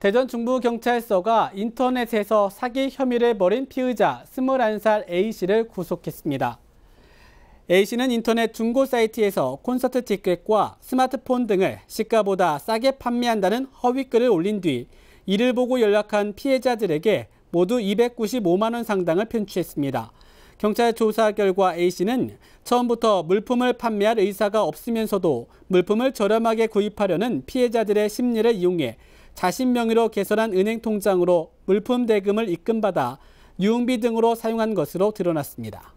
대전 중부경찰서가 인터넷에서 사기 혐의를 벌인 피의자 21살 A씨를 구속했습니다. A씨는 인터넷 중고 사이트에서 콘서트 티켓과 스마트폰 등을 시가보다 싸게 판매한다는 허위글을 올린 뒤 이를 보고 연락한 피해자들에게 모두 295만 원 상당을 편취했습니다. 경찰 조사 결과 A씨는 처음부터 물품을 판매할 의사가 없으면서도 물품을 저렴하게 구입하려는 피해자들의 심리를 이용해 자신 명의로 개설한 은행 통장으로 물품 대금을 입금받아 유흥비 등으로 사용한 것으로 드러났습니다.